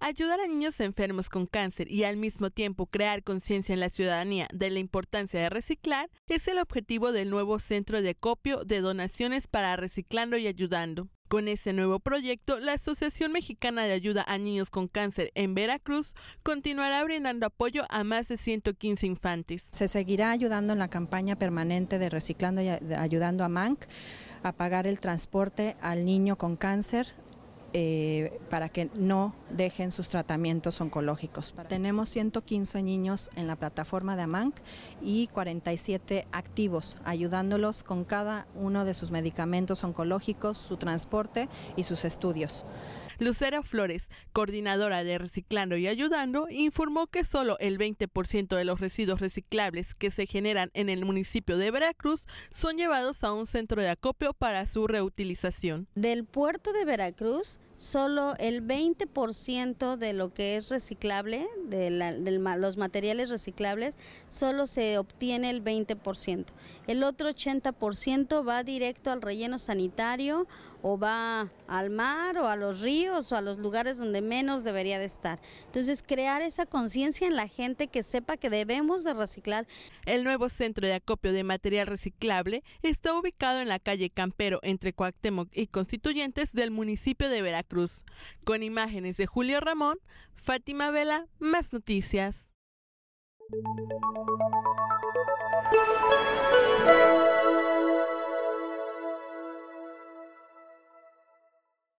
Ayudar a niños enfermos con cáncer y al mismo tiempo crear conciencia en la ciudadanía de la importancia de reciclar es el objetivo del nuevo Centro de Copio de Donaciones para Reciclando y Ayudando. Con este nuevo proyecto, la Asociación Mexicana de Ayuda a Niños con Cáncer en Veracruz continuará brindando apoyo a más de 115 infantes. Se seguirá ayudando en la campaña permanente de Reciclando y Ayudando a MANC a pagar el transporte al niño con cáncer eh, para que no dejen sus tratamientos oncológicos. Tenemos 115 niños en la plataforma de AMANC y 47 activos, ayudándolos con cada uno de sus medicamentos oncológicos, su transporte y sus estudios. Lucera Flores, coordinadora de Reciclando y Ayudando, informó que solo el 20% de los residuos reciclables que se generan en el municipio de Veracruz son llevados a un centro de acopio para su reutilización. Del puerto de Veracruz, solo el 20% de lo que es reciclable, de, los materiales reciclables, solo se obtiene el 20%. El otro 80% va directo al relleno sanitario o va al mar o a los ríos o a los lugares donde menos debería de estar. Entonces, crear esa conciencia en la gente que sepa que debemos de reciclar. El nuevo centro de acopio de material reciclable está ubicado en la calle Campero entre Coactemoc y Constituyentes del municipio de Veracruz. Con imágenes de Julio Ramón, Fátima Vela, más noticias.